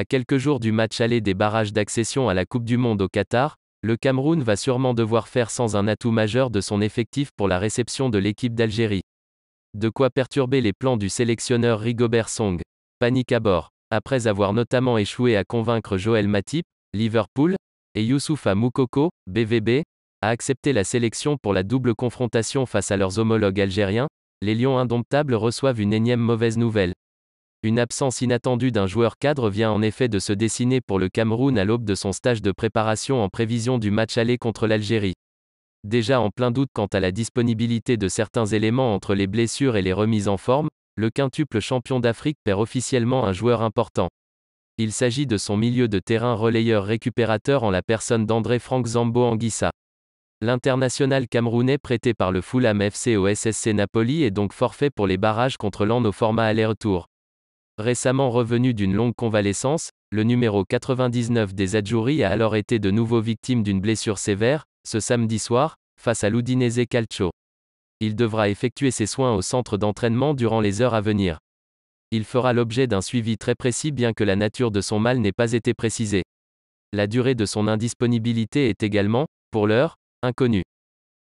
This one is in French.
À quelques jours du match aller des barrages d'accession à la Coupe du Monde au Qatar, le Cameroun va sûrement devoir faire sans un atout majeur de son effectif pour la réception de l'équipe d'Algérie. De quoi perturber les plans du sélectionneur Rigobert Song. Panique à bord. Après avoir notamment échoué à convaincre Joël Matip, Liverpool, et Youssoufa Moukoko, BVB, à accepter la sélection pour la double confrontation face à leurs homologues algériens, les Lions indomptables reçoivent une énième mauvaise nouvelle. Une absence inattendue d'un joueur cadre vient en effet de se dessiner pour le Cameroun à l'aube de son stage de préparation en prévision du match aller contre l'Algérie. Déjà en plein doute quant à la disponibilité de certains éléments entre les blessures et les remises en forme, le quintuple champion d'Afrique perd officiellement un joueur important. Il s'agit de son milieu de terrain relayeur récupérateur en la personne d'André Franck Zambo Anguissa. L'international camerounais prêté par le Fulham FC au SSC Napoli est donc forfait pour les barrages contre l'An au format aller-retour. Récemment revenu d'une longue convalescence, le numéro 99 des Adjouri a alors été de nouveau victime d'une blessure sévère, ce samedi soir, face à l'Udinese Calcio. Il devra effectuer ses soins au centre d'entraînement durant les heures à venir. Il fera l'objet d'un suivi très précis bien que la nature de son mal n'ait pas été précisée. La durée de son indisponibilité est également, pour l'heure, inconnue.